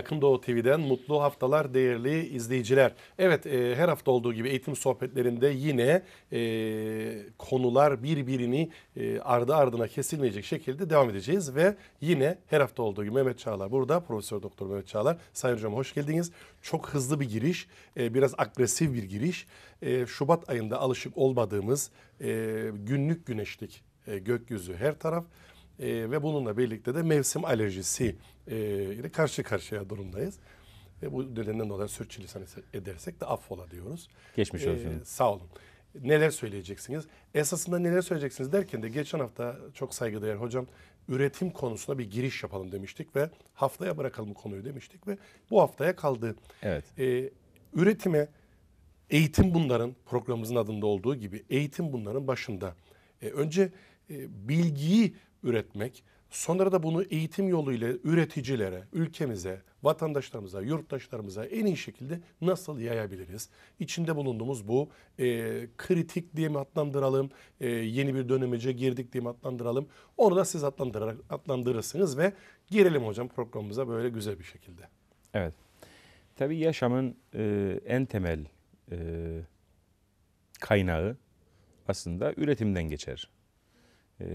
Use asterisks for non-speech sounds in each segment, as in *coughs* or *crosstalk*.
Yakın Doğu TV'den mutlu haftalar değerli izleyiciler. Evet e, her hafta olduğu gibi eğitim sohbetlerinde yine e, konular birbirini e, ardı ardına kesilmeyecek şekilde devam edeceğiz. Ve yine her hafta olduğu gibi Mehmet Çağlar burada. Profesör Doktor Mehmet Çağlar. Sayın Hocam hoş geldiniz. Çok hızlı bir giriş, e, biraz agresif bir giriş. E, Şubat ayında alışık olmadığımız e, günlük güneşlik e, gökyüzü her taraf e, ve bununla birlikte de mevsim alerjisi e, ile karşı karşıya durumdayız. Ve bu nedenden dolayı sürçülisan edersek de affola diyoruz. Geçmiş ee, olsun. E, sağ olun. Neler söyleyeceksiniz? Esasında neler söyleyeceksiniz derken de geçen hafta çok saygıdeğer hocam üretim konusuna bir giriş yapalım demiştik ve haftaya bırakalım konuyu demiştik ve bu haftaya kaldı. Evet. E, üretime eğitim bunların programımızın adında olduğu gibi eğitim bunların başında. E, önce e, bilgiyi üretmek, sonra da bunu eğitim yoluyla üreticilere, ülkemize, vatandaşlarımıza, yurttaşlarımıza en iyi şekilde nasıl yayabiliriz? İçinde bulunduğumuz bu e, kritik diye mi adlandıralım, e, yeni bir dönemece girdik diye mi adlandıralım? Onu da siz adlandırarak, adlandırırsınız ve girelim hocam programımıza böyle güzel bir şekilde. Evet. Tabii yaşamın e, en temel e, kaynağı aslında üretimden geçer. E,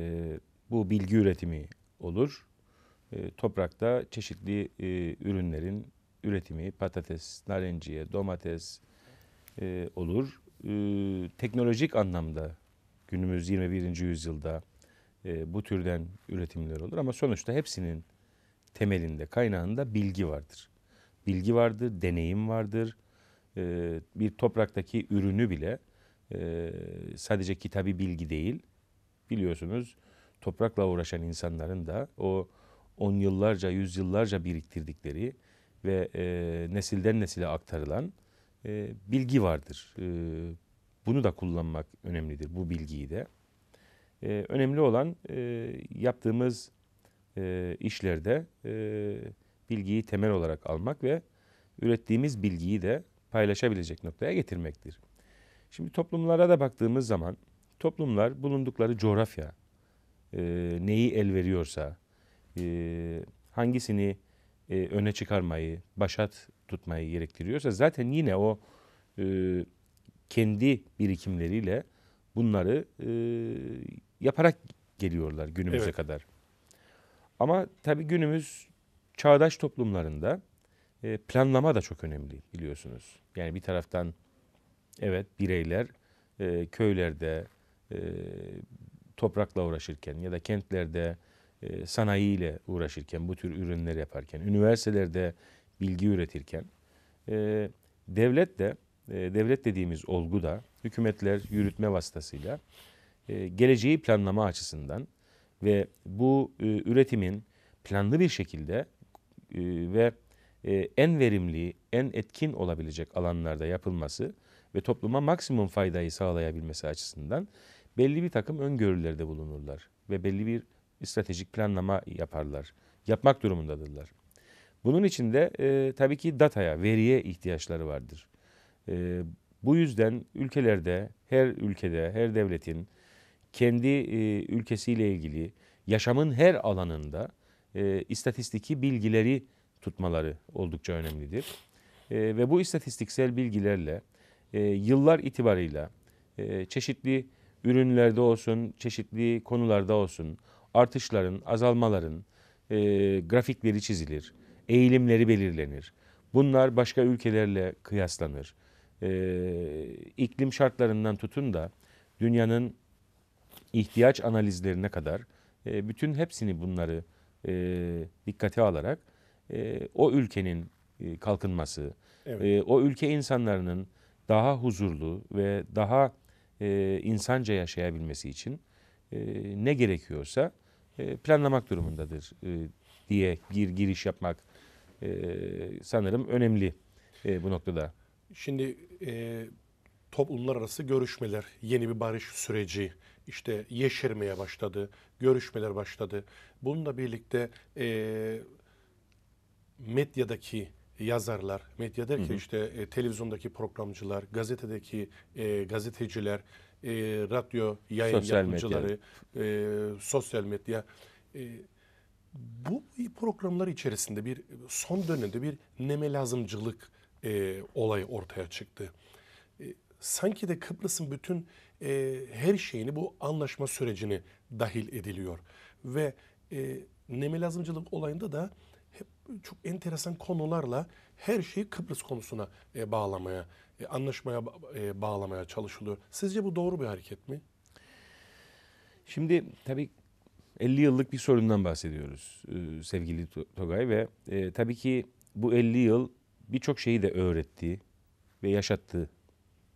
bu bilgi üretimi olur. E, toprakta çeşitli e, ürünlerin üretimi patates, narenciye, domates e, olur. E, teknolojik anlamda günümüz 21. yüzyılda e, bu türden üretimler olur ama sonuçta hepsinin temelinde, kaynağında bilgi vardır. Bilgi vardır, deneyim vardır. E, bir topraktaki ürünü bile e, sadece kitabi bilgi değil, biliyorsunuz toprakla uğraşan insanların da o on yıllarca, yüzyıllarca biriktirdikleri ve e, nesilden nesile aktarılan e, bilgi vardır. E, bunu da kullanmak önemlidir, bu bilgiyi de. E, önemli olan e, yaptığımız e, işlerde e, bilgiyi temel olarak almak ve ürettiğimiz bilgiyi de paylaşabilecek noktaya getirmektir. Şimdi toplumlara da baktığımız zaman toplumlar bulundukları coğrafya, e, neyi el veriyorsa, e, hangisini e, öne çıkarmayı, başat tutmayı gerektiriyorsa zaten yine o e, kendi birikimleriyle bunları e, yaparak geliyorlar günümüze evet. kadar. Ama tabii günümüz çağdaş toplumlarında e, planlama da çok önemli biliyorsunuz. Yani bir taraftan evet bireyler e, köylerde e, toprakla uğraşırken ya da kentlerde e, sanayiyle uğraşırken, bu tür ürünler yaparken, üniversitelerde bilgi üretirken e, devlet de, e, devlet dediğimiz olgu da hükümetler yürütme vasıtasıyla e, geleceği planlama açısından ve bu e, üretimin planlı bir şekilde e, ve e, en verimli, en etkin olabilecek alanlarda yapılması ve topluma maksimum faydayı sağlayabilmesi açısından belli bir takım öngörülerde bulunurlar ve belli bir stratejik planlama yaparlar. Yapmak durumundadırlar. Bunun için de e, tabii ki dataya, veriye ihtiyaçları vardır. E, bu yüzden ülkelerde, her ülkede, her devletin kendi e, ülkesiyle ilgili yaşamın her alanında e, istatistiki bilgileri tutmaları oldukça önemlidir. E, ve bu istatistiksel bilgilerle e, yıllar itibarıyla e, çeşitli ürünlerde olsun, çeşitli konularda olsun artışların, azalmaların e, grafikleri çizilir, eğilimleri belirlenir. Bunlar başka ülkelerle kıyaslanır. E, iklim şartlarından tutun da dünyanın ihtiyaç analizlerine kadar e, bütün hepsini bunları e, dikkate alarak e, o ülkenin e, kalkınması, evet. e, o ülke insanların daha huzurlu ve daha e, insanca yaşayabilmesi için e, ne gerekiyorsa e, planlamak durumundadır e, diye bir giriş yapmak e, sanırım önemli e, bu noktada. Şimdi e, toplumlar arası görüşmeler, yeni bir barış süreci, işte yeşermeye başladı, görüşmeler başladı. Bununla birlikte e, medyadaki yazarlar, medya derken hı hı. işte e, televizyondaki programcılar, gazetedeki e, gazeteciler, e, radyo yayın sosyal yapımcıları, medya. E, sosyal medya. E, bu programlar içerisinde bir son dönemde bir neme lazımcılık e, olayı ortaya çıktı. E, sanki de Kıbrıs'ın bütün e, her şeyini bu anlaşma sürecini dahil ediliyor. Ve e, neme lazımcılık olayında da çok enteresan konularla her şeyi Kıbrıs konusuna e, bağlamaya, e, anlaşmaya e, bağlamaya çalışılıyor. Sizce bu doğru bir hareket mi? Şimdi tabii 50 yıllık bir sorundan bahsediyoruz e, sevgili Togay ve e, tabii ki bu 50 yıl birçok şeyi de öğretti ve yaşattı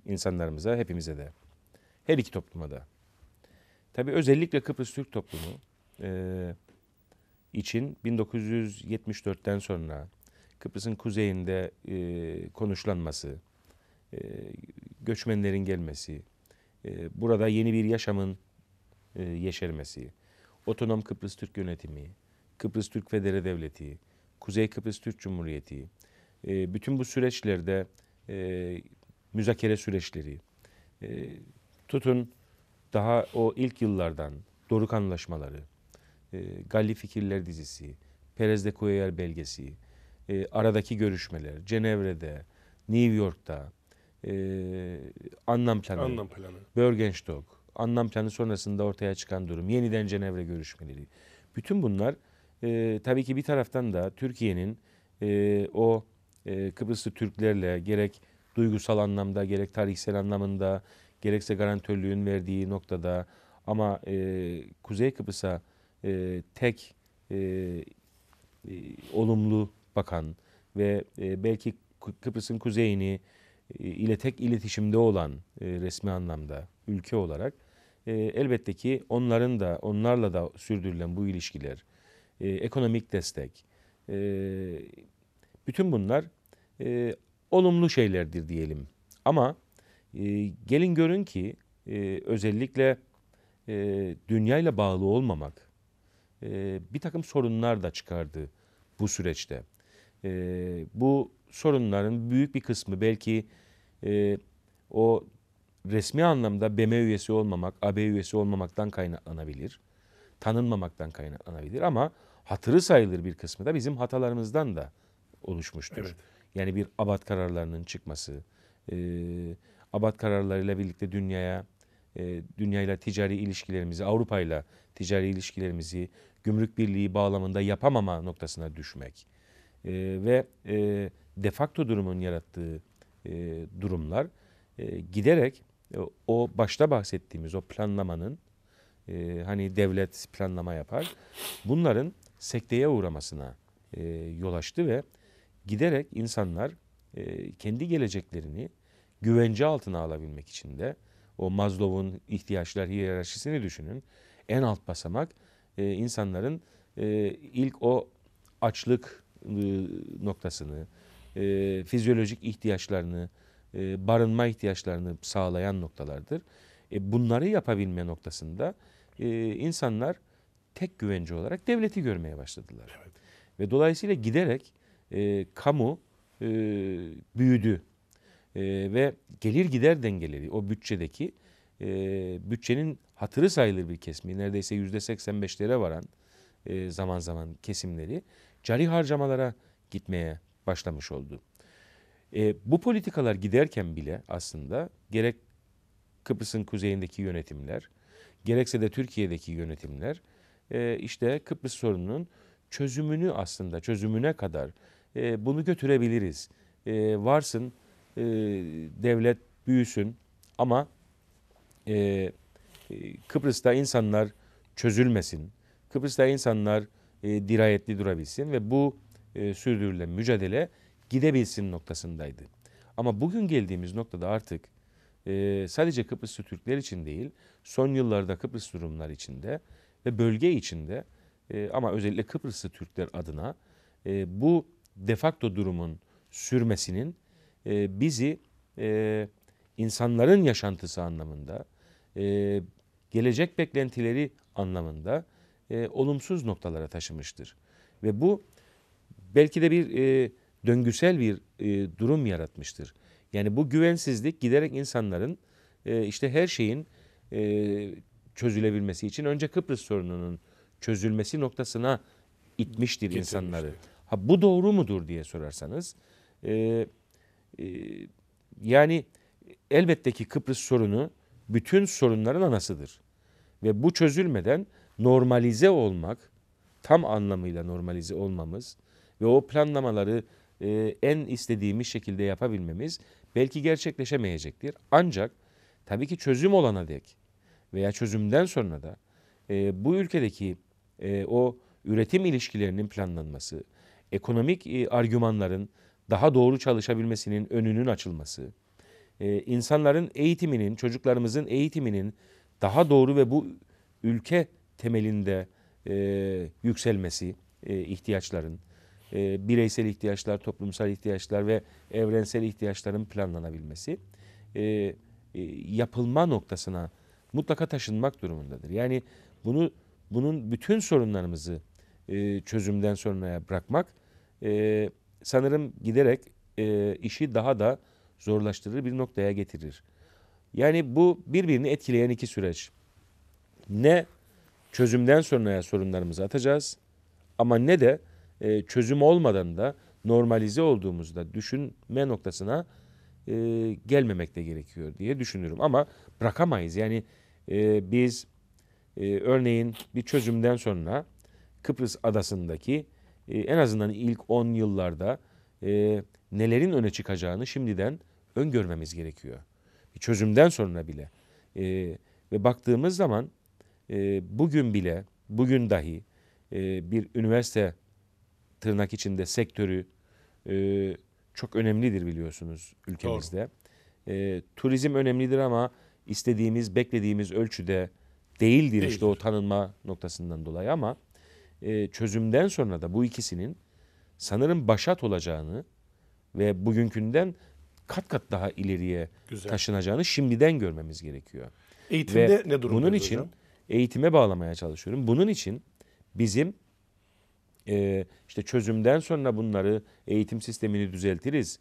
insanlarımıza, hepimize de. Her iki topluma da. Tabii özellikle Kıbrıs Türk toplumu e, için 1974'ten sonra Kıbrıs'ın kuzeyinde e, konuşlanması, e, göçmenlerin gelmesi, e, burada yeni bir yaşamın e, yeşermesi, Otonom Kıbrıs Türk Yönetimi, Kıbrıs Türk Federe Devleti, Kuzey Kıbrıs Türk Cumhuriyeti, e, bütün bu süreçlerde e, müzakere süreçleri, e, tutun daha o ilk yıllardan Doruk Anlaşmaları, e, Galli Fikirler dizisi, Perez de Cuellar belgesi, e, aradaki görüşmeler, Cenevre'de, New York'ta, e, anlam planı, anlam planı. Börgenstock, anlam planı sonrasında ortaya çıkan durum, yeniden Cenevre görüşmeleri. Bütün bunlar e, tabii ki bir taraftan da Türkiye'nin e, o e, Kıbrıslı Türklerle gerek duygusal anlamda gerek tarihsel anlamında gerekse garantörlüğün verdiği noktada ama e, Kuzey Kıbrıs'a e, tek e, e, olumlu bakan ve e, belki Kıbrıs'ın kuzeyini e, ile tek iletişimde olan e, resmi anlamda ülke olarak e, elbette ki onların da onlarla da sürdürülen bu ilişkiler, e, ekonomik destek, e, bütün bunlar e, olumlu şeylerdir diyelim. Ama e, gelin görün ki e, özellikle e, dünyayla bağlı olmamak, e, bir takım sorunlar da çıkardı bu süreçte. E, bu sorunların büyük bir kısmı belki e, o resmi anlamda BM üyesi olmamak, AB üyesi olmamaktan kaynaklanabilir. Tanınmamaktan kaynaklanabilir ama hatırı sayılır bir kısmı da bizim hatalarımızdan da oluşmuştur. Evet. Yani bir abat kararlarının çıkması, e, abat kararlarıyla birlikte dünyaya, e, dünyayla ticari ilişkilerimizi, Avrupa'yla ticari ilişkilerimizi gümrük birliği bağlamında yapamama noktasına düşmek e, ve e, facto durumun yarattığı e, durumlar e, giderek e, o başta bahsettiğimiz o planlamanın e, hani devlet planlama yapar bunların sekteye uğramasına e, yol açtı ve giderek insanlar e, kendi geleceklerini güvence altına alabilmek için de o Maslow'un ihtiyaçlar hiyerarşisini düşünün. En alt basamak e, insanların e, ilk o açlık e, noktasını, e, fizyolojik ihtiyaçlarını, e, barınma ihtiyaçlarını sağlayan noktalardır. E, bunları yapabilme noktasında e, insanlar tek güvence olarak devleti görmeye başladılar. Evet. Ve dolayısıyla giderek e, kamu e, büyüdü e, ve gelir gider dengeleri o bütçedeki e, bütçenin hatırı sayılır bir kesimi neredeyse yüzde 85'lere varan e, zaman zaman kesimleri cari harcamalara gitmeye başlamış oldu. E, bu politikalar giderken bile aslında gerek Kıbrıs'ın kuzeyindeki yönetimler gerekse de Türkiye'deki yönetimler e, işte Kıbrıs sorununun çözümünü aslında çözümüne kadar e, bunu götürebiliriz. E, varsın e, devlet büyüsün ama e, e, Kıbrıs'ta insanlar çözülmesin. Kıbrıs'ta insanlar e, dirayetli durabilsin ve bu e, sürdürülen mücadele gidebilsin noktasındaydı. Ama bugün geldiğimiz noktada artık e, sadece Kıbrıslı Türkler için değil, son yıllarda Kıbrıs durumlar içinde ve bölge içinde e, ama özellikle Kıbrıslı Türkler adına e, bu defakto durumun sürmesinin e, bizi e, insanların yaşantısı anlamında, e, gelecek beklentileri anlamında e, olumsuz noktalara taşımıştır. Ve bu belki de bir e, döngüsel bir e, durum yaratmıştır. Yani bu güvensizlik giderek insanların e, işte her şeyin e, çözülebilmesi için önce Kıbrıs sorununun çözülmesi noktasına itmiştir Getirmiştir. insanları. Ha bu doğru mudur diye sorarsanız e, e, yani elbette ki Kıbrıs sorunu bütün sorunların anasıdır. Ve bu çözülmeden normalize olmak, tam anlamıyla normalize olmamız ve o planlamaları e, en istediğimiz şekilde yapabilmemiz belki gerçekleşemeyecektir. Ancak tabii ki çözüm olana dek veya çözümden sonra da e, bu ülkedeki e, o üretim ilişkilerinin planlanması, ekonomik e, argümanların daha doğru çalışabilmesinin önünün açılması, e, insanların eğitiminin, çocuklarımızın eğitiminin daha doğru ve bu ülke temelinde e, yükselmesi e, ihtiyaçların, e, bireysel ihtiyaçlar, toplumsal ihtiyaçlar ve evrensel ihtiyaçların planlanabilmesi e, e, yapılma noktasına mutlaka taşınmak durumundadır. Yani bunu bunun bütün sorunlarımızı e, çözümden sonraya bırakmak e, sanırım giderek e, işi daha da zorlaştırır, bir noktaya getirir. Yani bu birbirini etkileyen iki süreç. Ne çözümden sonraya sorunlarımızı atacağız ama ne de e, çözüm olmadan da normalize olduğumuzda düşünme noktasına e, gelmemek gerekiyor diye düşünüyorum. Ama bırakamayız. Yani e, biz e, örneğin bir çözümden sonra Kıbrıs adasındaki e, en azından ilk 10 yıllarda e, nelerin öne çıkacağını şimdiden öngörmemiz gerekiyor. Bir çözümden sonra bile. E, ve baktığımız zaman e, bugün bile, bugün dahi e, bir üniversite tırnak içinde sektörü e, çok önemlidir biliyorsunuz ülkemizde. E, turizm önemlidir ama istediğimiz, beklediğimiz ölçüde değildir, değildir. işte o tanınma noktasından dolayı ama e, çözümden sonra da bu ikisinin sanırım başat olacağını ve bugünkünden kat kat daha ileriye Güzel. taşınacağını şimdiden görmemiz gerekiyor. Eğitimde Ve ne durumda? Bunun için hocam? eğitime bağlamaya çalışıyorum. Bunun için bizim e, işte çözümden sonra bunları eğitim sistemini düzeltiriz.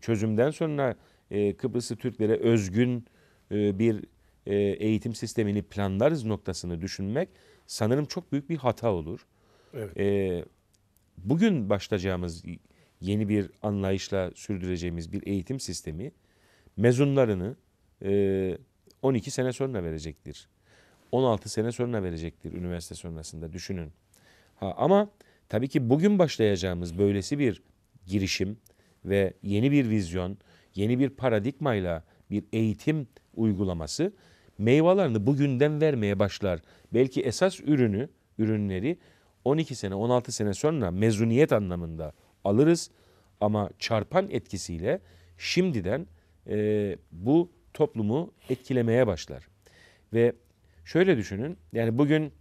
Çözümden sonra e, Kıbrıs'ı Türklere özgün e, bir e, eğitim sistemini planlarız noktasını düşünmek sanırım çok büyük bir hata olur. Evet. E, bugün başlayacağımız yeni bir anlayışla sürdüreceğimiz bir eğitim sistemi mezunlarını 12 e, sene sonra verecektir. 16 sene sonra verecektir üniversite sonrasında düşünün. Ha, ama tabii ki bugün başlayacağımız böylesi bir girişim ve yeni bir vizyon, yeni bir paradigmayla bir eğitim uygulaması meyvelerini bugünden vermeye başlar. Belki esas ürünü, ürünleri 12 sene, 16 sene sonra mezuniyet anlamında alırız ama çarpan etkisiyle şimdiden e, bu toplumu etkilemeye başlar. Ve şöyle düşünün yani bugün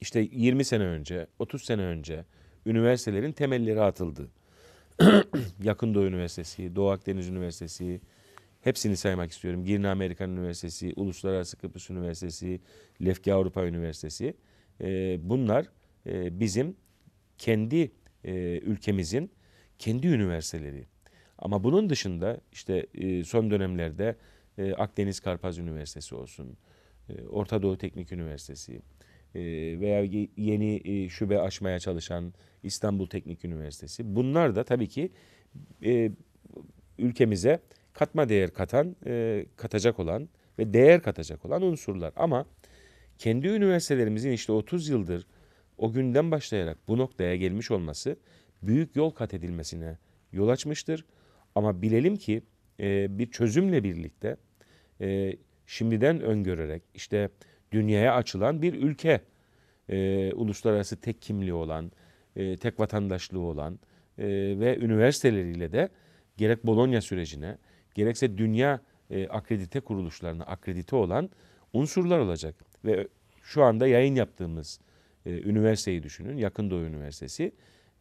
işte 20 sene önce 30 sene önce üniversitelerin temelleri atıldı. *clears throat* Yakın Doğu Üniversitesi, Doğu Akdeniz Üniversitesi, hepsini saymak istiyorum. Girne Amerikan Üniversitesi, Uluslararası Kıbrıs Üniversitesi, Lefke Avrupa Üniversitesi. E, bunlar e, bizim kendi e, ülkemizin kendi üniversiteleri. Ama bunun dışında işte e, son dönemlerde e, Akdeniz Karpaz Üniversitesi olsun, e, Orta Doğu Teknik Üniversitesi e, veya yeni e, şube açmaya çalışan İstanbul Teknik Üniversitesi. Bunlar da tabii ki e, ülkemize katma değer katan, e, katacak olan ve değer katacak olan unsurlar. Ama kendi üniversitelerimizin işte 30 yıldır o günden başlayarak bu noktaya gelmiş olması büyük yol kat edilmesine yol açmıştır. Ama bilelim ki e, bir çözümle birlikte e, şimdiden öngörerek işte dünyaya açılan bir ülke e, uluslararası tek kimliği olan, e, tek vatandaşlığı olan e, ve üniversiteleriyle de gerek Bologna sürecine gerekse dünya e, akredite kuruluşlarına akredite olan unsurlar olacak ve şu anda yayın yaptığımız e, üniversiteyi düşünün. Yakın Doğu Üniversitesi.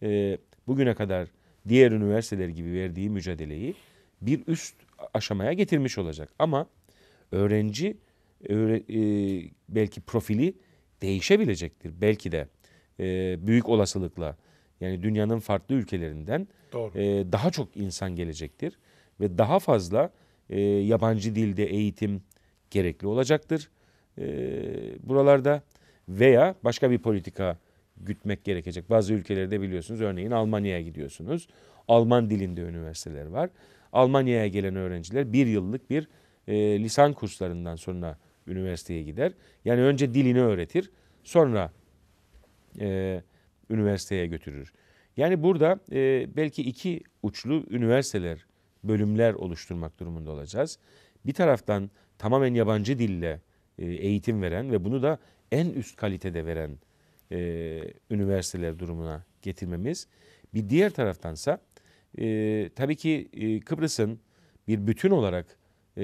E, bugüne kadar diğer üniversiteler gibi verdiği mücadeleyi bir üst aşamaya getirmiş olacak. Ama öğrenci öğre, e, belki profili değişebilecektir. Belki de e, büyük olasılıkla yani dünyanın farklı ülkelerinden Doğru. E, daha çok insan gelecektir. Ve daha fazla e, yabancı dilde eğitim gerekli olacaktır. E, buralarda veya başka bir politika gütmek gerekecek. Bazı ülkelerde biliyorsunuz örneğin Almanya'ya gidiyorsunuz. Alman dilinde üniversiteler var. Almanya'ya gelen öğrenciler bir yıllık bir e, lisan kurslarından sonra üniversiteye gider. Yani önce dilini öğretir sonra e, üniversiteye götürür. Yani burada e, belki iki uçlu üniversiteler, bölümler oluşturmak durumunda olacağız. Bir taraftan tamamen yabancı dille e, eğitim veren ve bunu da en üst kalitede veren e, üniversiteler durumuna getirmemiz. Bir diğer taraftansa e, tabii ki e, Kıbrıs'ın bir bütün olarak e,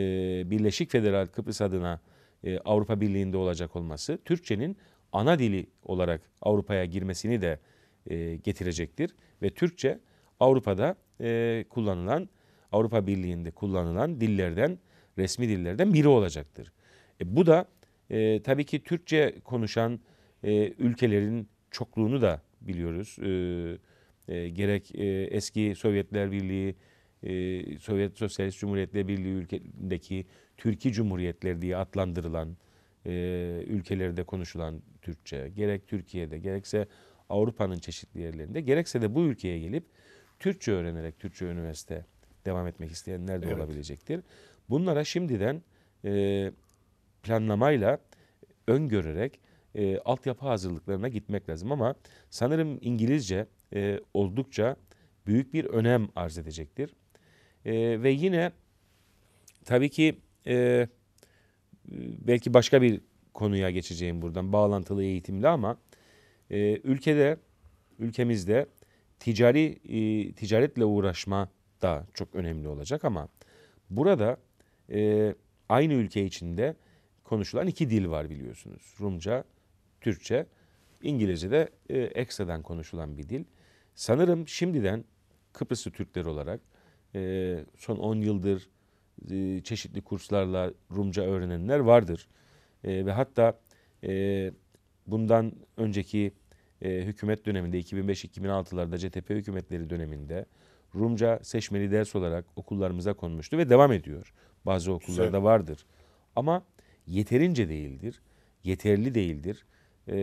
Birleşik Federal Kıbrıs adına e, Avrupa Birliği'nde olacak olması Türkçenin ana dili olarak Avrupa'ya girmesini de e, getirecektir. Ve Türkçe Avrupa'da e, kullanılan, Avrupa Birliği'nde kullanılan dillerden, resmi dillerden biri olacaktır. E, bu da e, tabii ki Türkçe konuşan e, ülkelerin çokluğunu da biliyoruz. E, e, gerek e, eski Sovyetler Birliği, e, Sovyet Sosyalist Cumhuriyetler Birliği ülkedeki Türkiye Cumhuriyetleri diye adlandırılan e, ülkelerde konuşulan Türkçe, gerek Türkiye'de gerekse Avrupa'nın çeşitli yerlerinde, gerekse de bu ülkeye gelip Türkçe öğrenerek Türkçe üniversite devam etmek isteyenler de evet. olabilecektir. Bunlara şimdiden e, planlamayla e, öngörerek e, altyapı hazırlıklarına gitmek lazım ama sanırım İngilizce e, oldukça büyük bir önem arz edecektir. E, ve yine tabii ki e, belki başka bir konuya geçeceğim buradan bağlantılı eğitimle ama e, ülkede ülkemizde ticari e, ticaretle uğraşma da çok önemli olacak ama burada e, aynı ülke içinde konuşulan iki dil var biliyorsunuz. Rumca, Türkçe, İngilizce de e, ekstradan konuşulan bir dil. Sanırım şimdiden Kıbrıslı Türkler olarak e, son 10 yıldır e, çeşitli kurslarla Rumca öğrenenler vardır. E, ve hatta e, bundan önceki e, hükümet döneminde 2005-2006'larda CTP hükümetleri döneminde Rumca seçmeli ders olarak okullarımıza konmuştu ve devam ediyor. Bazı okullarda Güzel. vardır. Ama yeterince değildir, yeterli değildir. E,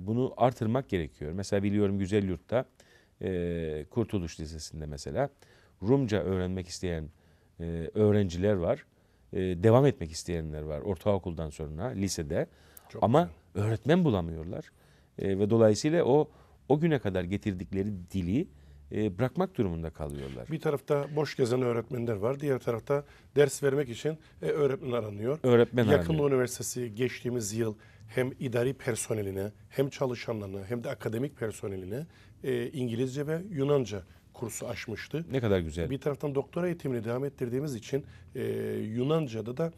bunu artırmak gerekiyor. Mesela biliyorum Güzel Yurt'ta e, Kurtuluş Lisesi'nde mesela Rumca öğrenmek isteyen e, öğrenciler var. E, devam etmek isteyenler var ortaokuldan sonra lisede. Çok Ama güzel. öğretmen bulamıyorlar. E, ve dolayısıyla o o güne kadar getirdikleri dili e, bırakmak durumunda kalıyorlar. Bir tarafta boş gezen öğretmenler var. Diğer tarafta ders vermek için e, öğretmen aranıyor. Öğretmen Yakınlı Üniversitesi geçtiğimiz yıl hem idari personeline hem çalışanlarına hem de akademik personeline e, İngilizce ve Yunanca kursu açmıştı. Ne kadar güzel. Bir taraftan doktora eğitimini devam ettirdiğimiz için Yunanca'da da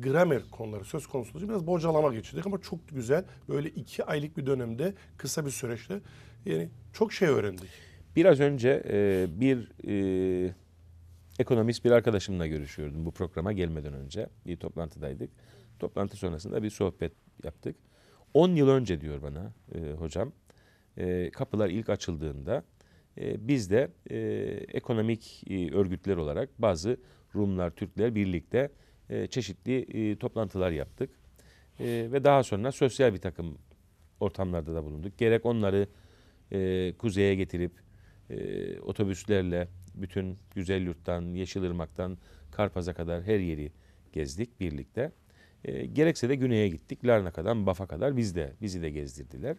gramer konuları söz konusu olunca biraz bocalama geçirdik ama çok güzel böyle iki aylık bir dönemde kısa bir süreçte yani çok şey öğrendik. Biraz önce e, bir e, ekonomist bir arkadaşımla görüşüyordum bu programa gelmeden önce. Bir toplantıdaydık. Toplantı sonrasında bir sohbet yaptık. 10 yıl önce diyor bana e, hocam e, kapılar ilk açıldığında e, biz de e, ekonomik e, örgütler olarak bazı Rumlar, Türkler birlikte e, çeşitli e, toplantılar yaptık. E, ve daha sonra sosyal bir takım ortamlarda da bulunduk. Gerek onları e, kuzeye getirip e, otobüslerle bütün güzel yurttan, Yeşilırmak'tan Karpaz'a kadar her yeri gezdik birlikte. E, gerekse de güneye gittik. Larnaka'dan Baf'a kadar biz de bizi de gezdirdiler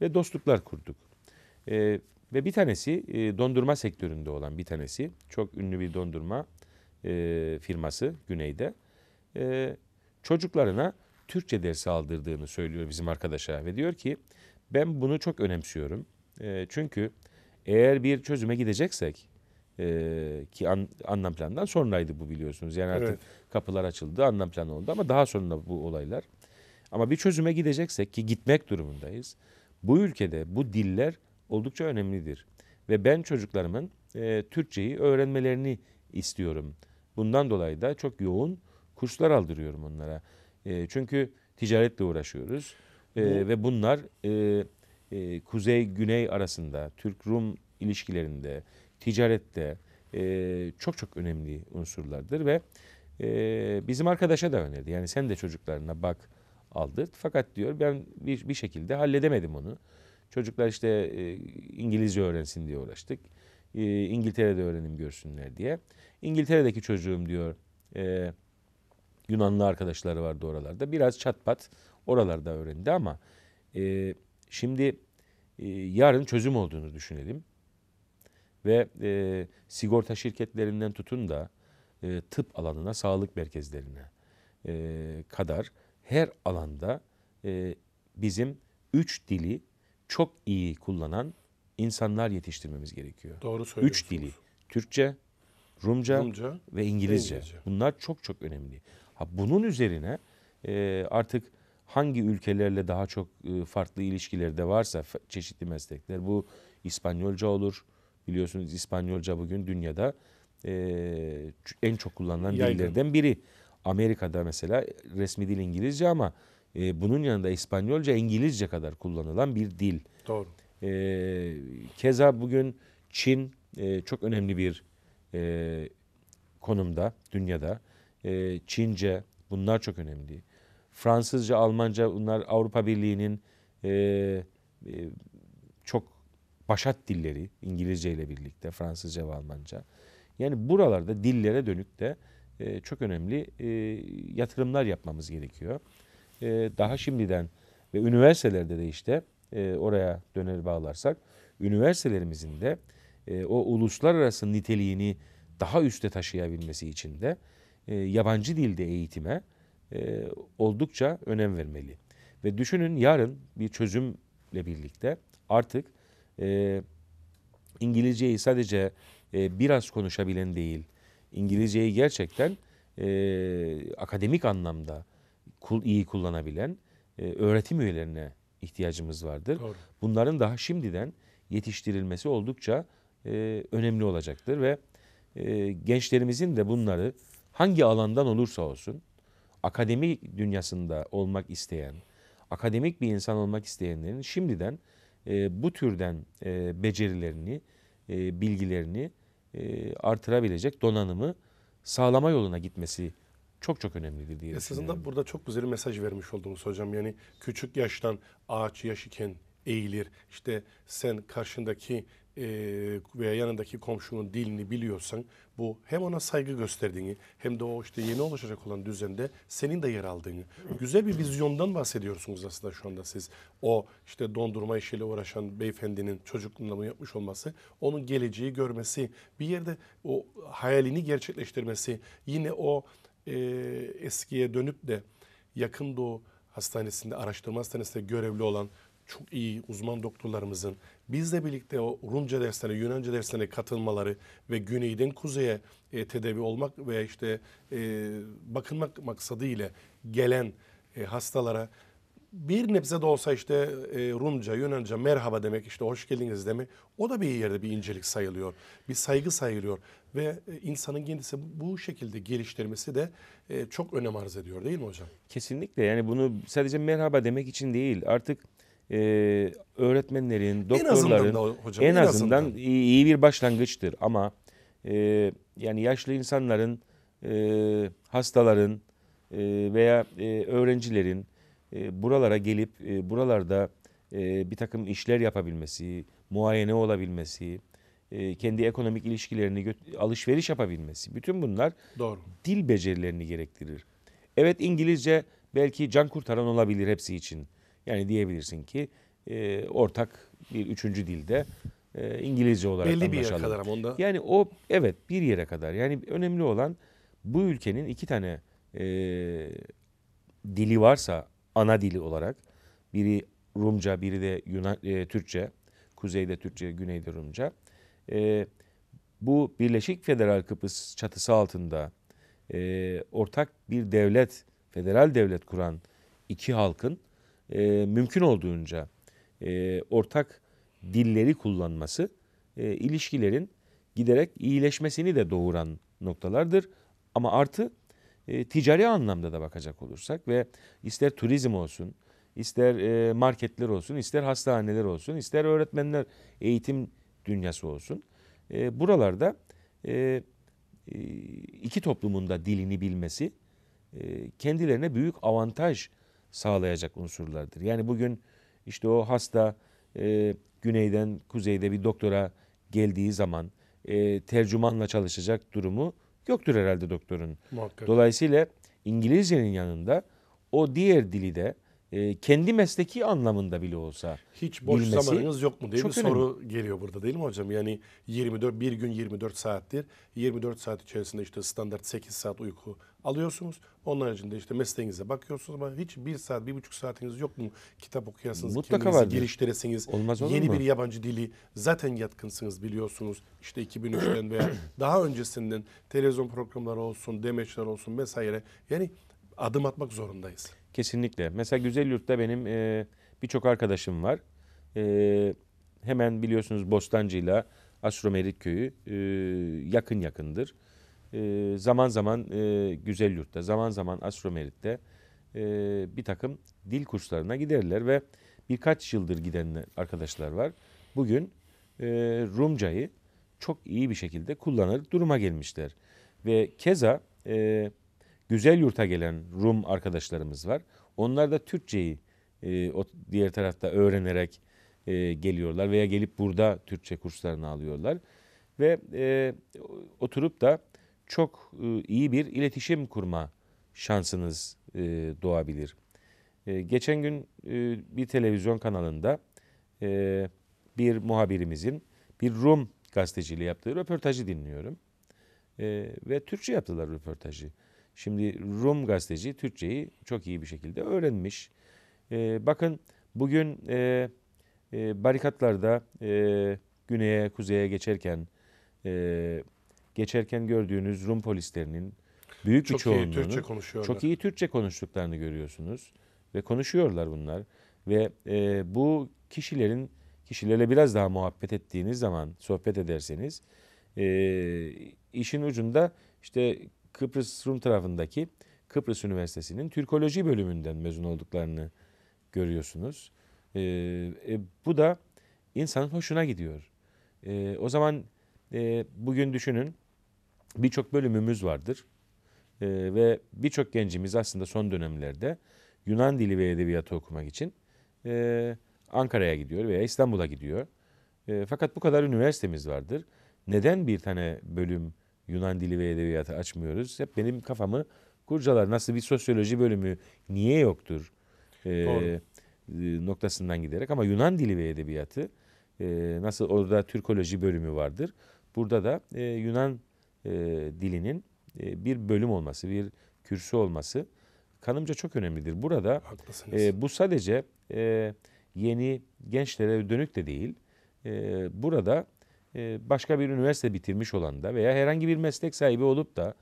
ve dostluklar kurduk. E, ve bir tanesi e, dondurma sektöründe olan bir tanesi çok ünlü bir dondurma e, firması güneyde. E, çocuklarına Türkçe dersi aldırdığını söylüyor bizim arkadaşa ve diyor ki ben bunu çok önemsiyorum. E, çünkü eğer bir çözüme gideceksek e, ki an, anlam planından sonraydı bu biliyorsunuz. Yani artık evet. kapılar açıldı, anlam planı oldu ama daha sonra bu olaylar. Ama bir çözüme gideceksek ki gitmek durumundayız. Bu ülkede bu diller oldukça önemlidir. Ve ben çocuklarımın e, Türkçeyi öğrenmelerini istiyorum. Bundan dolayı da çok yoğun kurslar aldırıyorum onlara. E, çünkü ticaretle uğraşıyoruz. E, bu, ve bunlar e, e, Kuzey-Güney arasında, Türk-Rum ilişkilerinde, ticarette e, çok çok önemli unsurlardır ve e, bizim arkadaşa da önerdi. Yani sen de çocuklarına bak aldırt. Fakat diyor ben bir, bir şekilde halledemedim onu. Çocuklar işte e, İngilizce öğrensin diye uğraştık. E, İngiltere'de öğrenim görsünler diye. İngiltere'deki çocuğum diyor e, Yunanlı arkadaşları vardı oralarda. Biraz çatpat oralarda öğrendi ama e, şimdi ee, yarın çözüm olduğunu düşünelim. Ve e, sigorta şirketlerinden tutun da e, tıp alanına, sağlık merkezlerine e, kadar her alanda e, bizim üç dili çok iyi kullanan insanlar yetiştirmemiz gerekiyor. Doğru söylüyorsunuz. Üç dili. Türkçe, Rumca, Rumca ve İngilizce. İngilizce. Bunlar çok çok önemli. Ha, bunun üzerine e, artık hangi ülkelerle daha çok e, farklı ilişkileri de varsa çeşitli meslekler bu İspanyolca olur. Biliyorsunuz İspanyolca bugün dünyada e, en çok kullanılan Yaygın. dillerden biri. Amerika'da mesela resmi dil İngilizce ama e, bunun yanında İspanyolca İngilizce kadar kullanılan bir dil. Doğru. Keza bugün Çin çok önemli bir konumda dünyada. Çince bunlar çok önemli. Fransızca, Almanca bunlar Avrupa Birliği'nin e, e, çok başat dilleri İngilizce ile birlikte Fransızca ve Almanca. Yani buralarda dillere dönük de e, çok önemli e, yatırımlar yapmamız gerekiyor. E, daha şimdiden ve üniversitelerde de işte e, oraya döner bağlarsak üniversitelerimizin de e, o uluslararası niteliğini daha üste taşıyabilmesi için de e, yabancı dilde eğitime e, oldukça önem vermeli. Ve düşünün yarın bir çözümle birlikte artık e, İngilizceyi sadece e, biraz konuşabilen değil, İngilizceyi gerçekten e, akademik anlamda kul, iyi kullanabilen e, öğretim üyelerine ihtiyacımız vardır. Doğru. Bunların daha şimdiden yetiştirilmesi oldukça e, önemli olacaktır ve e, gençlerimizin de bunları hangi alandan olursa olsun akademi dünyasında olmak isteyen, akademik bir insan olmak isteyenlerin şimdiden e, bu türden e, becerilerini, e, bilgilerini e, artırabilecek donanımı sağlama yoluna gitmesi çok çok önemlidir diye Esasında burada çok güzel bir mesaj vermiş oldunuz hocam. Yani küçük yaştan ağaç yaş iken eğilir. İşte sen karşındaki e, veya yanındaki komşunun dilini biliyorsan bu hem ona saygı gösterdiğini hem de o işte yeni oluşacak olan düzende senin de yer aldığını. Güzel bir vizyondan bahsediyorsunuz aslında şu anda siz. O işte dondurma işiyle uğraşan beyefendinin çocukluğunda bunu yapmış olması, onun geleceği görmesi, bir yerde o hayalini gerçekleştirmesi, yine o e, eskiye dönüp de yakın doğu hastanesinde, araştırma hastanesinde görevli olan çok iyi uzman doktorlarımızın bizle birlikte o Rumca derslerine, Yunanca derslerine katılmaları ve güneyden kuzeye e, tedavi olmak veya işte e, bakılmak maksadı ile gelen e, hastalara bir nebze de olsa işte e, Rumca, Yunanca merhaba demek, işte hoş geldiniz demek o da bir yerde bir incelik sayılıyor. Bir saygı sayılıyor ve e, insanın kendisi bu şekilde geliştirmesi de e, çok önem arz ediyor değil mi hocam? Kesinlikle yani bunu sadece merhaba demek için değil artık e, öğretmenlerin, doktorların en azından, hocam, en en azından, Iyi, bir başlangıçtır. Ama e, yani yaşlı insanların, e, hastaların e, veya e, öğrencilerin e, buralara gelip e, buralarda e, bir takım işler yapabilmesi, muayene olabilmesi, e, kendi ekonomik ilişkilerini alışveriş yapabilmesi. Bütün bunlar Doğru. dil becerilerini gerektirir. Evet İngilizce belki can kurtaran olabilir hepsi için. Yani diyebilirsin ki e, ortak bir üçüncü dilde e, İngilizce olarak Belli anlaşalım. bir yere kadar ama onda. Yani o evet bir yere kadar. Yani önemli olan bu ülkenin iki tane e, dili varsa ana dili olarak biri Rumca biri de Yunan e, Türkçe kuzeyde Türkçe güneyde Rumca e, bu Birleşik Federal Kıbrıs çatısı altında e, ortak bir devlet federal devlet kuran iki halkın e, mümkün olduğunca e, ortak dilleri kullanması e, ilişkilerin giderek iyileşmesini de doğuran noktalardır. Ama artı e, ticari anlamda da bakacak olursak ve ister turizm olsun, ister e, marketler olsun, ister hastaneler olsun, ister öğretmenler eğitim dünyası olsun. E, buralarda e, e iki toplumun da dilini bilmesi e, kendilerine büyük avantaj sağlayacak unsurlardır. Yani bugün işte o hasta e, güneyden kuzeyde bir doktora geldiği zaman e, tercümanla çalışacak durumu yoktur herhalde doktorun. Muhakkak. Dolayısıyla İngilizcenin yanında o diğer dili de e, kendi mesleki anlamında bile olsa hiç boş bilmesi zamanınız yok mu diye bir önemli. soru geliyor burada değil mi hocam? Yani 24 bir gün 24 saattir. 24 saat içerisinde işte standart 8 saat uyku alıyorsunuz. Onun haricinde işte mesleğinize bakıyorsunuz ama hiç bir saat, bir buçuk saatiniz yok mu? Kitap okuyasınız, Mutlaka kendinizi geliştiresiniz. Olmaz olur Yeni mu? bir yabancı dili zaten yatkınsınız biliyorsunuz. İşte 2003'ten veya *coughs* daha öncesinden televizyon programları olsun, demeçler olsun vesaire. Yani adım atmak zorundayız. Kesinlikle. Mesela Güzel Yurt'ta benim e, birçok arkadaşım var. E, hemen biliyorsunuz Bostancı'yla Astromerik Köyü e, yakın yakındır. E, zaman zaman e, Güzel Yurt'ta, zaman zaman Astromerit'te e, bir takım dil kurslarına giderler ve birkaç yıldır giden arkadaşlar var. Bugün e, Rumcayı çok iyi bir şekilde kullanır duruma gelmişler. Ve keza e, güzel yurta gelen Rum arkadaşlarımız var. Onlar da Türkçeyi e, o diğer tarafta öğrenerek e, geliyorlar veya gelip burada Türkçe kurslarını alıyorlar ve e, oturup da çok e, iyi bir iletişim kurma şansınız e, doğabilir. E, geçen gün e, bir televizyon kanalında e, bir muhabirimizin bir Rum gazeteciyle yaptığı röportajı dinliyorum. E, ve Türkçe yaptılar röportajı. Şimdi Rum gazeteci Türkçeyi çok iyi bir şekilde öğrenmiş. E, bakın bugün e, e, barikatlarda e, güneye, kuzeye geçerken e, geçerken gördüğünüz Rum polislerinin büyük çok bir çoğunluğunun iyi Türkçe konuşuyorlar. çok iyi Türkçe konuştuklarını görüyorsunuz ve konuşuyorlar bunlar ve e, bu kişilerin kişilerle biraz daha muhabbet ettiğiniz zaman sohbet ederseniz e, işin ucunda işte Kıbrıs Rum tarafındaki Kıbrıs Üniversitesi'nin Türkoloji bölümünden mezun olduklarını görüyorsunuz. E, e, bu da insanın hoşuna gidiyor. E, o zaman e, bugün düşünün birçok bölümümüz vardır e, ve birçok gencimiz aslında son dönemlerde Yunan dili ve edebiyatı okumak için e, Ankara'ya gidiyor veya İstanbul'a gidiyor. E, fakat bu kadar üniversitemiz vardır. Neden bir tane bölüm Yunan dili ve edebiyatı açmıyoruz. Hep benim kafamı kurcalar. Nasıl bir sosyoloji bölümü niye yoktur? Ee, noktasından giderek ama Yunan dili ve edebiyatı e, nasıl orada Türkoloji bölümü vardır. Burada da e, Yunan e, dilinin e, bir bölüm olması, bir kürsü olması kanımca çok önemlidir. Burada e, bu sadece e, yeni gençlere dönük de değil. E, burada e, başka bir üniversite bitirmiş olan da veya herhangi bir meslek sahibi olup da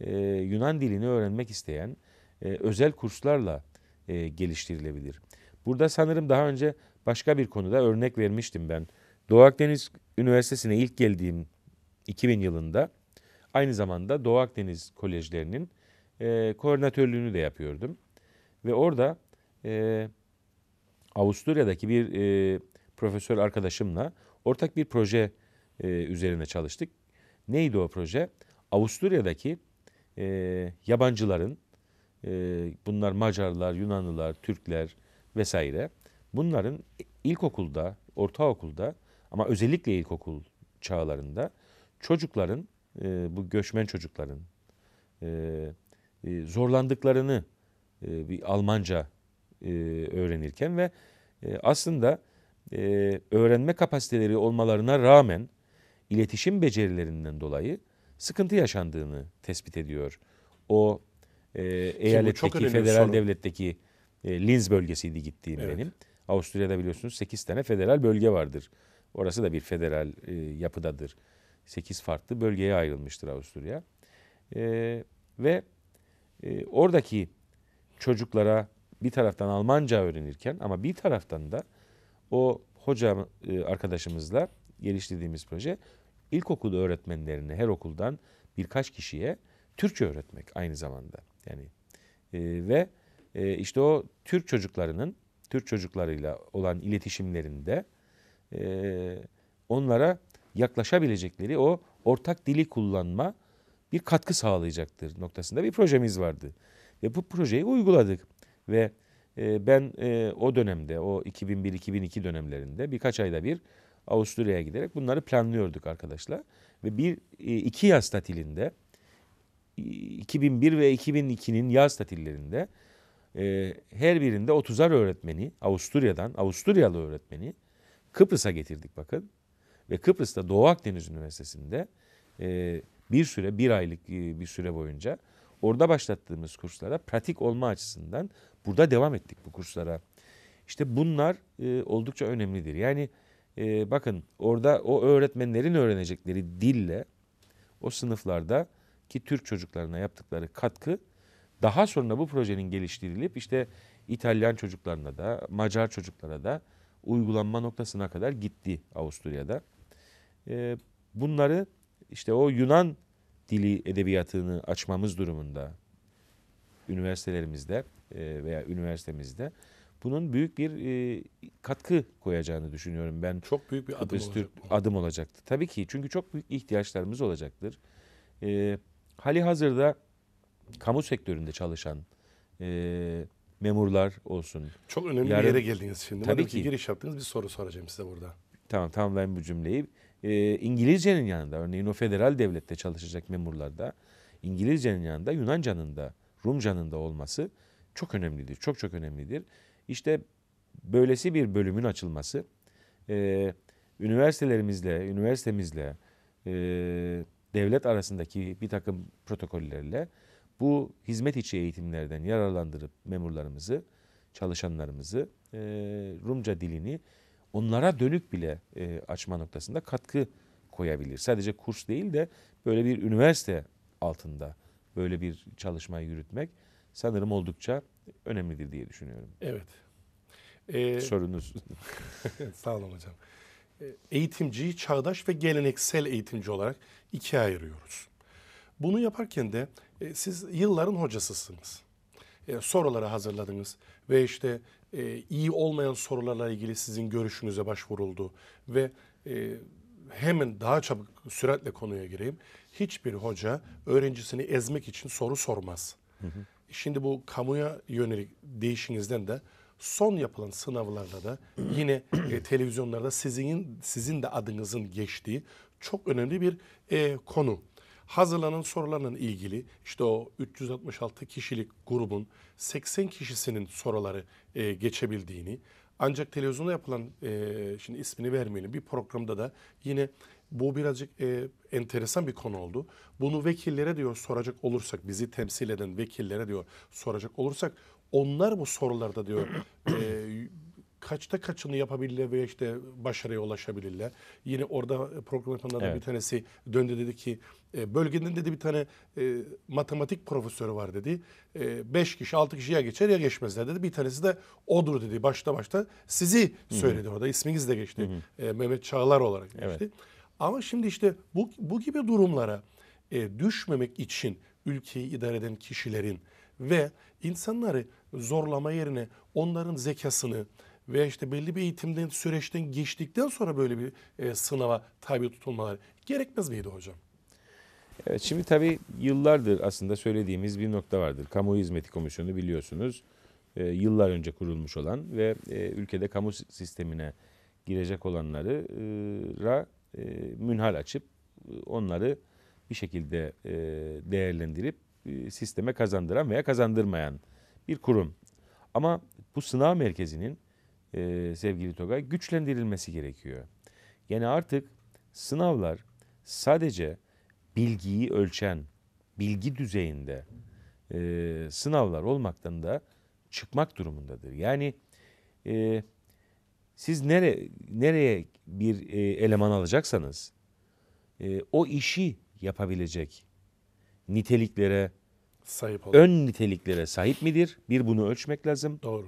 e, Yunan dilini öğrenmek isteyen e, özel kurslarla geliştirilebilir. Burada sanırım daha önce başka bir konuda örnek vermiştim ben. Doğu Akdeniz Üniversitesi'ne ilk geldiğim 2000 yılında aynı zamanda Doğu Akdeniz Kolejlerinin e, koordinatörlüğünü de yapıyordum. Ve orada e, Avusturya'daki bir e, profesör arkadaşımla ortak bir proje e, üzerine çalıştık. Neydi o proje? Avusturya'daki e, yabancıların, e, bunlar Macarlar, Yunanlılar, Türkler vesaire, bunların ilkokulda, ortaokulda ama özellikle ilkokul çağlarında çocukların, e, bu göçmen çocukların e, e, zorlandıklarını e, bir Almanca e, öğrenirken ve e, aslında e, öğrenme kapasiteleri olmalarına rağmen iletişim becerilerinden dolayı sıkıntı yaşandığını tespit ediyor. O e, eyaletteki, federal devletteki e, Linz bölgesiydi gittiğim evet. benim. Avusturya'da biliyorsunuz 8 tane federal bölge vardır. Orası da bir federal e, yapıdadır. 8 farklı bölgeye ayrılmıştır Avusturya. E, ve e, oradaki çocuklara bir taraftan Almanca öğrenirken ama bir taraftan da o hoca e, arkadaşımızla geliştirdiğimiz proje ilkokul öğretmenlerini her okuldan birkaç kişiye Türkçe öğretmek aynı zamanda. Yani e, ve e, işte o Türk çocuklarının Türk çocuklarıyla olan iletişimlerinde e, onlara yaklaşabilecekleri o ortak dili kullanma bir katkı sağlayacaktır noktasında bir projemiz vardı. Ve bu projeyi uyguladık ve e, ben e, o dönemde o 2001-2002 dönemlerinde birkaç ayda bir Avusturya'ya giderek bunları planlıyorduk arkadaşlar. Ve bir e, iki yaz tatilinde 2001 ve 2002'nin yaz tatillerinde e, her birinde 30'ar öğretmeni Avusturya'dan Avusturyalı öğretmeni Kıbrıs'a getirdik bakın. Ve Kıbrıs'ta Doğu Akdeniz Üniversitesi'nde e, bir süre bir aylık bir süre boyunca orada başlattığımız kurslara pratik olma açısından burada devam ettik bu kurslara. İşte bunlar oldukça önemlidir. Yani e, bakın orada o öğretmenlerin öğrenecekleri dille o sınıflarda ki Türk çocuklarına yaptıkları katkı daha sonra bu projenin geliştirilip işte İtalyan çocuklarına da Macar çocuklara da uygulanma noktasına kadar gitti Avusturya'da. E, bunları işte o Yunan dili edebiyatını açmamız durumunda üniversitelerimizde e, veya üniversitemizde bunun büyük bir e, katkı koyacağını düşünüyorum ben. Çok büyük bir adım olacak. adım olacaktı. Tabii ki çünkü çok büyük ihtiyaçlarımız olacaktır. E, hali hazırda kamu sektöründe çalışan e, memurlar olsun. Çok önemli Yarın, bir yere geldiniz şimdi. Tabii Madem ki. Giriş yaptınız bir soru soracağım size burada. Tamam tamam ben bu cümleyi. E, İngilizcenin yanında örneğin o federal devlette çalışacak memurlarda İngilizcenin yanında Yunanca'nın da Rumca'nın da olması çok önemlidir. Çok çok önemlidir. İşte böylesi bir bölümün açılması e, üniversitelerimizle, üniversitemizle e, devlet arasındaki bir takım protokollerle bu hizmet içi eğitimlerden yararlandırıp memurlarımızı, çalışanlarımızı e, Rumca dilini onlara dönük bile e, açma noktasında katkı koyabilir. Sadece kurs değil de böyle bir üniversite altında böyle bir çalışmayı yürütmek sanırım oldukça önemlidir diye düşünüyorum. Evet. Ee, ee Sorunuz. *laughs* sağ olun hocam. Ee, eğitimciyi çağdaş ve geleneksel eğitimci olarak ikiye ayırıyoruz. Bunu yaparken de e, siz yılların hocasısınız. E, soruları hazırladınız ve işte e, iyi olmayan sorularla ilgili sizin görüşünüze başvuruldu ve e, hemen daha çabuk süratle konuya gireyim. Hiçbir hoca öğrencisini ezmek için soru sormaz. Hı hı şimdi bu kamuya yönelik değişinizden de son yapılan sınavlarda da *clears throat* yine e, televizyonlarda sizin sizin de adınızın geçtiği çok önemli bir e, konu. Hazırlanan sorularla ilgili işte o 366 kişilik grubun 80 kişisinin soruları e, geçebildiğini ancak televizyonda yapılan e, şimdi ismini vermeyelim bir programda da yine bu birazcık e, enteresan bir konu oldu. Bunu vekillere diyor soracak olursak, bizi temsil eden vekillere diyor soracak olursak, onlar bu sorularda diyor *clears throat* e, kaçta kaçını yapabilirler veya işte başarıya ulaşabilirler. Yine orada program yapanlardan evet. bir tanesi döndü dedi ki e, bölgenin dedi bir tane e, matematik profesörü var dedi. 5 e, kişi altı kişi ya geçer ya geçmezler dedi. Bir tanesi de odur dedi başta başta sizi söyledi Hı-hı. orada isminiz de geçti. E, Mehmet Çağlar olarak geçti. Evet. Ama şimdi işte bu, bu gibi durumlara e, düşmemek için ülkeyi idare eden kişilerin ve insanları zorlama yerine onların zekasını ve işte belli bir eğitimden süreçten geçtikten sonra böyle bir e, sınava tabi tutulmaları gerekmez miydi hocam? Evet şimdi tabii yıllardır aslında söylediğimiz bir nokta vardır. Kamu Hizmeti Komisyonu biliyorsunuz e, yıllar önce kurulmuş olan ve e, ülkede kamu sistemine girecek olanları e, e, münhal açıp e, onları bir şekilde e, değerlendirip e, sisteme kazandıran veya kazandırmayan bir kurum. Ama bu sınav merkezinin e, sevgili Togay güçlendirilmesi gerekiyor. Yani artık sınavlar sadece bilgiyi ölçen, bilgi düzeyinde e, sınavlar olmaktan da çıkmak durumundadır. Yani e, siz nere, nereye bir e, eleman alacaksanız e, o işi yapabilecek niteliklere sahip olan. ön niteliklere sahip midir? Bir bunu ölçmek lazım. Doğru.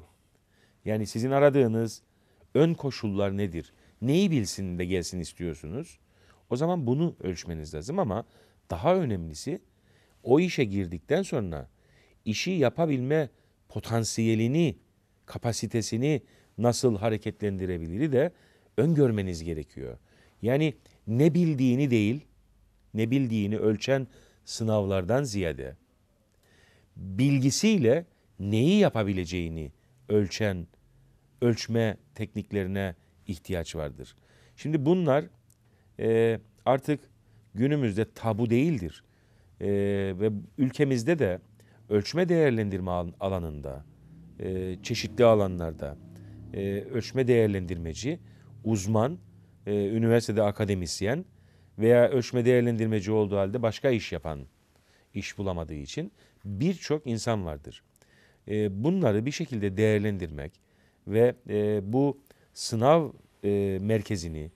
Yani sizin aradığınız ön koşullar nedir? Neyi bilsin de gelsin istiyorsunuz? O zaman bunu ölçmeniz lazım ama daha önemlisi o işe girdikten sonra işi yapabilme potansiyelini, kapasitesini nasıl hareketlendirebilir de öngörmeniz gerekiyor. Yani ne bildiğini değil, ne bildiğini ölçen sınavlardan ziyade bilgisiyle neyi yapabileceğini ölçen ölçme tekniklerine ihtiyaç vardır. Şimdi bunlar e, artık günümüzde tabu değildir e, ve ülkemizde de ölçme değerlendirme alanında e, çeşitli alanlarda e, ölçme değerlendirmeci uzman, e, üniversitede akademisyen veya ölçme değerlendirmeci olduğu halde başka iş yapan, iş bulamadığı için birçok insan vardır. E, bunları bir şekilde değerlendirmek ve e, bu sınav e, merkezini,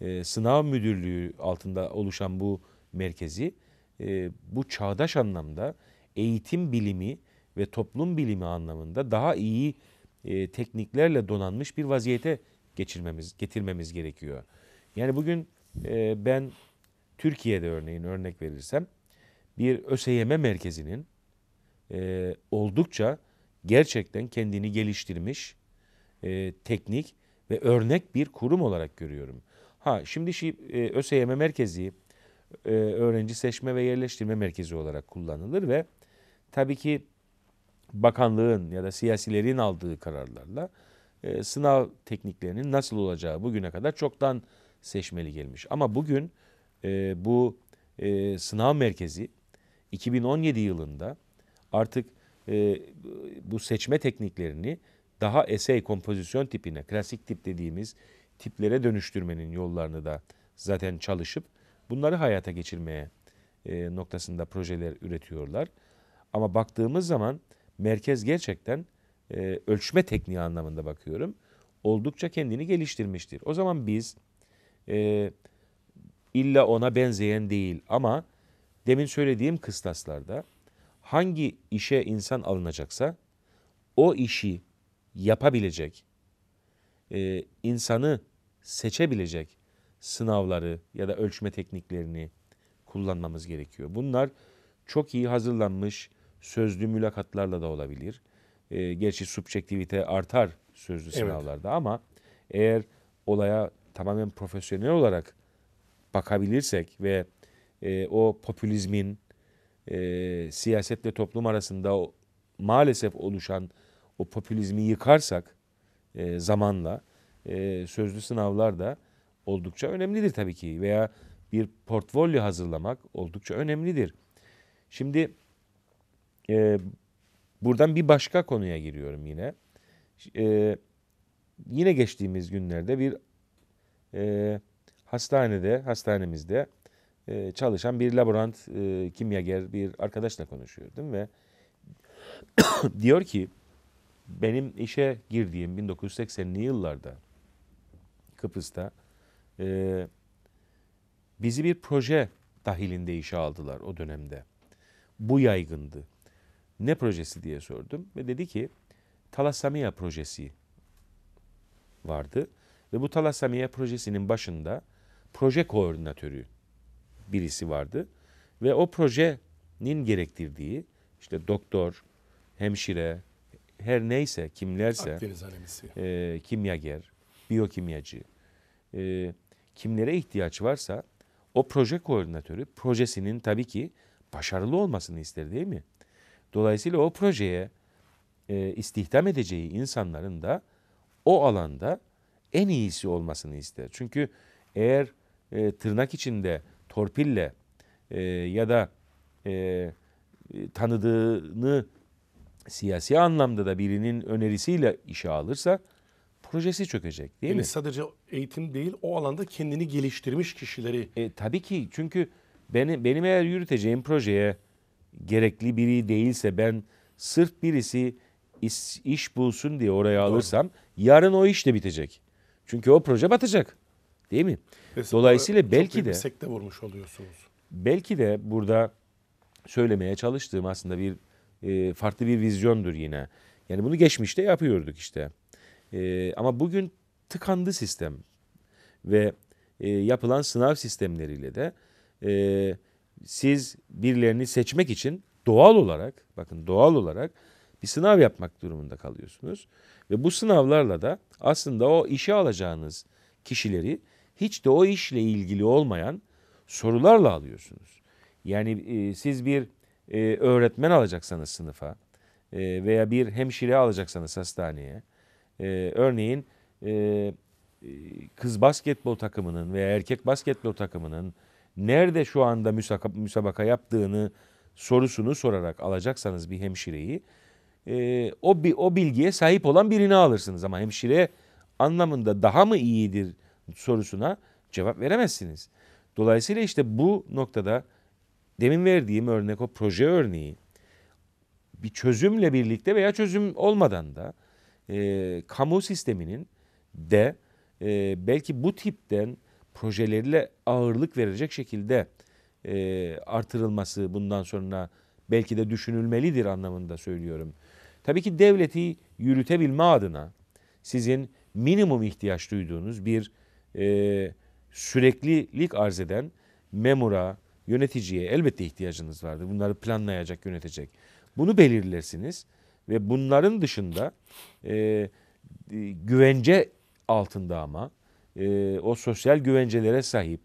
e, sınav müdürlüğü altında oluşan bu merkezi e, bu çağdaş anlamda eğitim bilimi ve toplum bilimi anlamında daha iyi e, tekniklerle donanmış bir vaziyete geçirmemiz, getirmemiz gerekiyor. Yani bugün e, ben Türkiye'de örneğin örnek verirsem bir ÖSYM merkezinin e, oldukça gerçekten kendini geliştirmiş e, teknik ve örnek bir kurum olarak görüyorum. Ha şimdi şi, e, ÖSYM merkezi e, öğrenci seçme ve yerleştirme merkezi olarak kullanılır ve tabii ki bakanlığın ya da siyasilerin aldığı kararlarla e, sınav tekniklerinin nasıl olacağı bugüne kadar çoktan seçmeli gelmiş. Ama bugün e, bu e, sınav merkezi 2017 yılında artık e, bu seçme tekniklerini daha esey kompozisyon tipine, klasik tip dediğimiz tiplere dönüştürmenin yollarını da zaten çalışıp bunları hayata geçirmeye e, noktasında projeler üretiyorlar. Ama baktığımız zaman merkez gerçekten e, ölçme tekniği anlamında bakıyorum oldukça kendini geliştirmiştir. O zaman biz e, illa ona benzeyen değil ama demin söylediğim kıstaslarda hangi işe insan alınacaksa o işi yapabilecek, e, insanı seçebilecek sınavları ya da ölçme tekniklerini kullanmamız gerekiyor. Bunlar çok iyi hazırlanmış sözlü mülakatlarla da olabilir. E, gerçi subjektivite artar sözlü evet. sınavlarda ama eğer olaya tamamen profesyonel olarak bakabilirsek ve e, o popülizmin e, siyasetle toplum arasında o, maalesef oluşan o popülizmi yıkarsak e, zamanla e, sözlü sınavlar da oldukça önemlidir tabii ki veya bir portfolyo hazırlamak oldukça önemlidir. Şimdi e, Buradan bir başka konuya giriyorum yine. Ee, yine geçtiğimiz günlerde bir e, hastanede, hastanemizde e, çalışan bir laborant e, kimyager bir arkadaşla konuşuyordum ve *coughs* diyor ki benim işe girdiğim 1980'li yıllarda Kıbrıs'ta e, bizi bir proje dahilinde işe aldılar o dönemde. Bu yaygındı ne projesi diye sordum ve dedi ki Talasamiya projesi vardı ve bu Talasamiya projesinin başında proje koordinatörü birisi vardı ve o projenin gerektirdiği işte doktor, hemşire, her neyse kimlerse e, kimyager, biyokimyacı e, kimlere ihtiyaç varsa o proje koordinatörü projesinin tabii ki başarılı olmasını ister değil mi? Dolayısıyla o projeye e, istihdam edeceği insanların da o alanda en iyisi olmasını ister. Çünkü eğer e, tırnak içinde torpille e, ya da e, e, tanıdığını siyasi anlamda da birinin önerisiyle işe alırsa projesi çökecek değil yani mi? Sadece eğitim değil o alanda kendini geliştirmiş kişileri. E, tabii ki çünkü beni, benim eğer yürüteceğim projeye gerekli biri değilse ben sırf birisi iş, iş bulsun diye oraya Doğru. alırsam yarın o iş de bitecek. Çünkü o proje batacak. Değil mi? Kesinlikle Dolayısıyla belki de sekte vurmuş oluyorsunuz. Belki de burada söylemeye çalıştığım aslında bir e, farklı bir vizyondur yine. Yani bunu geçmişte yapıyorduk işte. E, ama bugün tıkandı sistem ve e, yapılan sınav sistemleriyle de e, siz birilerini seçmek için doğal olarak bakın doğal olarak bir sınav yapmak durumunda kalıyorsunuz. Ve bu sınavlarla da aslında o işe alacağınız kişileri hiç de o işle ilgili olmayan sorularla alıyorsunuz. Yani e, siz bir e, öğretmen alacaksanız sınıfa e, veya bir hemşire alacaksanız hastaneye e, örneğin e, e kız basketbol takımının veya erkek basketbol takımının nerede şu anda müsabaka, yaptığını sorusunu sorarak alacaksanız bir hemşireyi e, o, o bilgiye sahip olan birini alırsınız. Ama hemşire anlamında daha mı iyidir sorusuna cevap veremezsiniz. Dolayısıyla işte bu noktada demin verdiğim örnek o proje örneği bir çözümle birlikte veya çözüm olmadan da e, kamu sisteminin de e, belki bu tipten projeleriyle ağırlık verecek şekilde e, artırılması bundan sonra belki de düşünülmelidir anlamında söylüyorum. Tabii ki devleti yürütebilme adına sizin minimum ihtiyaç duyduğunuz bir e, süreklilik arz eden memura, yöneticiye elbette ihtiyacınız vardır. Bunları planlayacak, yönetecek. Bunu belirlersiniz ve bunların dışında e, güvence altında ama e, o sosyal güvencelere sahip,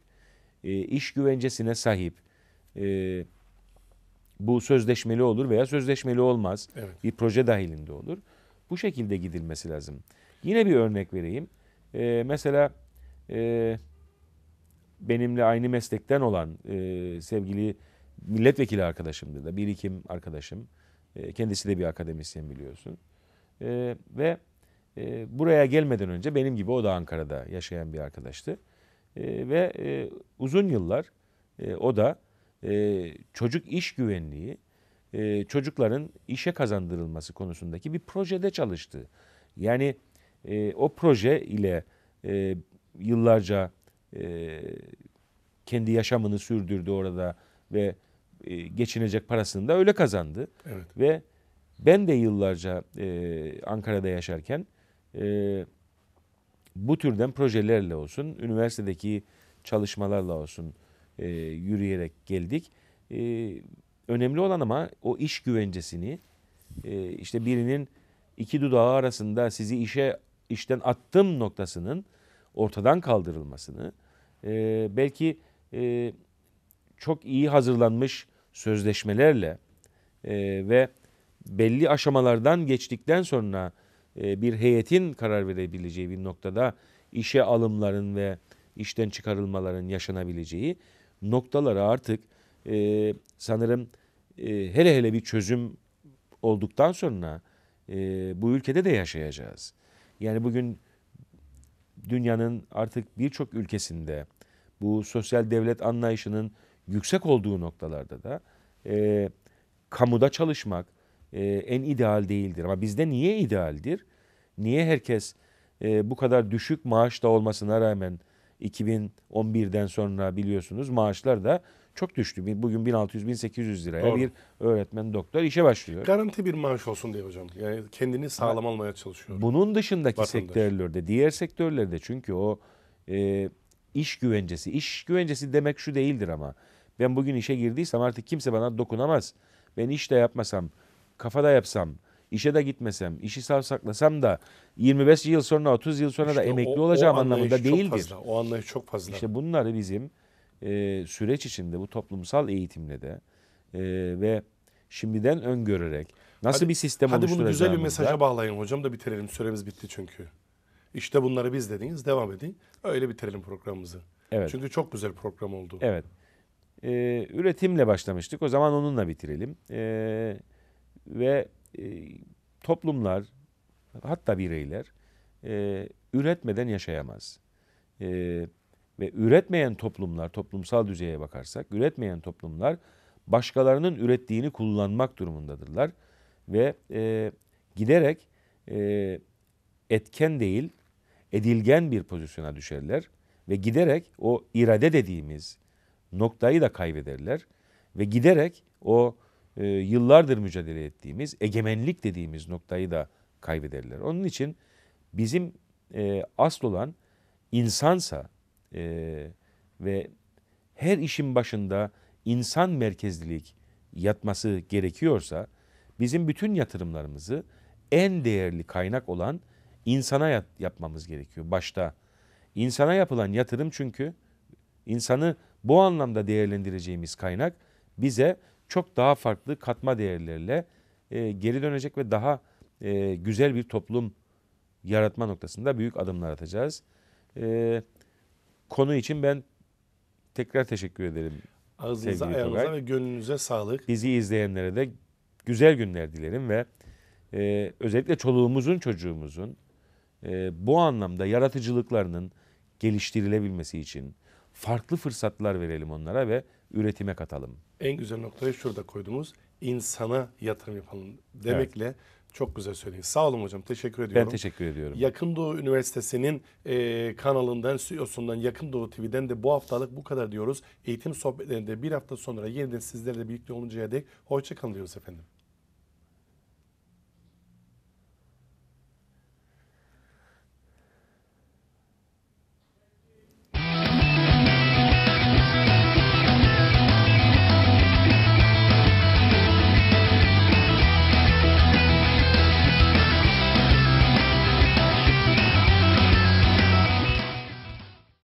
e, iş güvencesine sahip, e, bu sözleşmeli olur veya sözleşmeli olmaz. Evet. Bir proje dahilinde olur. Bu şekilde gidilmesi lazım. Yine bir örnek vereyim. E, mesela e, benimle aynı meslekten olan e, sevgili milletvekili arkadaşımdır da birikim arkadaşım. E, kendisi de bir akademisyen biliyorsun. E, ve e, buraya gelmeden önce benim gibi o da Ankara'da yaşayan bir arkadaştı. E, ve e, uzun yıllar e, o da e, çocuk iş güvenliği, e, çocukların işe kazandırılması konusundaki bir projede çalıştı. Yani e, o proje ile e, yıllarca e, kendi yaşamını sürdürdü orada ve e, geçinecek parasını da öyle kazandı. Evet. Ve ben de yıllarca e, Ankara'da yaşarken e, bu türden projelerle olsun, üniversitedeki çalışmalarla olsun e, yürüyerek geldik. E, önemli olan ama o iş güvencesini e, işte birinin iki dudağı arasında sizi işe işten attım noktasının ortadan kaldırılmasını e, belki e, çok iyi hazırlanmış sözleşmelerle e, ve belli aşamalardan geçtikten sonra e, bir heyetin karar verebileceği bir noktada işe alımların ve işten çıkarılmaların yaşanabileceği noktalara artık e, sanırım e, hele hele bir çözüm olduktan sonra e, bu ülkede de yaşayacağız. Yani bugün dünyanın artık birçok ülkesinde bu sosyal devlet anlayışının yüksek olduğu noktalarda da e, kamuda çalışmak, e, en ideal değildir. Ama bizde niye idealdir? Niye herkes e, bu kadar düşük maaşta olmasına rağmen 2011'den sonra biliyorsunuz maaşlar da çok düştü. Bugün 1600-1800 liraya Doğru. bir öğretmen doktor işe başlıyor. Garanti bir maaş olsun diye hocam. Yani kendini sağlam almaya çalışıyor. Bunun dışındaki Vatandaş. sektörlerde, diğer sektörlerde çünkü o e, iş güvencesi. İş güvencesi demek şu değildir ama. Ben bugün işe girdiysem artık kimse bana dokunamaz. Ben iş de yapmasam kafada yapsam, işe de gitmesem, işi savsaklasam da 25 yıl sonra 30 yıl sonra işte da emekli o, olacağım o anlamında değildir. Fazla, o anlayış çok fazla. İşte bunları bizim e, süreç içinde bu toplumsal eğitimle de e, ve şimdiden öngörerek nasıl hadi, bir sistem hadi oluşturacağımızda... Hadi bunu güzel bir mesaja bağlayın hocam da bitirelim. Süremiz bitti çünkü. İşte bunları biz dediniz. Devam edin. Öyle bitirelim programımızı. Evet. Çünkü çok güzel program oldu. Evet. Ee, üretimle başlamıştık. O zaman onunla bitirelim. Ee, ve e, toplumlar hatta bireyler e, üretmeden yaşayamaz. E, ve üretmeyen toplumlar, toplumsal düzeye bakarsak, üretmeyen toplumlar başkalarının ürettiğini kullanmak durumundadırlar. Ve e, giderek e, etken değil, edilgen bir pozisyona düşerler. Ve giderek o irade dediğimiz noktayı da kaybederler. Ve giderek o e, yıllardır mücadele ettiğimiz egemenlik dediğimiz noktayı da kaybederler. Onun için bizim e, asıl olan insansa e, ve her işin başında insan merkezlilik yatması gerekiyorsa bizim bütün yatırımlarımızı en değerli kaynak olan insana yat, yapmamız gerekiyor başta. insana yapılan yatırım çünkü insanı bu anlamda değerlendireceğimiz kaynak bize çok daha farklı katma değerlerle e, geri dönecek ve daha e, güzel bir toplum yaratma noktasında büyük adımlar atacağız. E, konu için ben tekrar teşekkür ederim. Ağzınıza, ayağınıza ve gönlünüze sağlık. Bizi izleyenlere de güzel günler dilerim ve e, özellikle çoluğumuzun, çocuğumuzun e, bu anlamda yaratıcılıklarının geliştirilebilmesi için farklı fırsatlar verelim onlara ve üretime katalım. En güzel noktayı şurada koyduğumuz insana yatırım yapalım demekle evet. Çok güzel söyledin. Sağ olun hocam. Teşekkür ediyorum. Ben teşekkür ediyorum. Yakın Doğu Üniversitesi'nin e, kanalından, CEO'sundan, Yakın Doğu TV'den de bu haftalık bu kadar diyoruz. Eğitim sohbetlerinde bir hafta sonra yeniden sizlerle birlikte oluncaya dek hoşçakalın diyoruz efendim.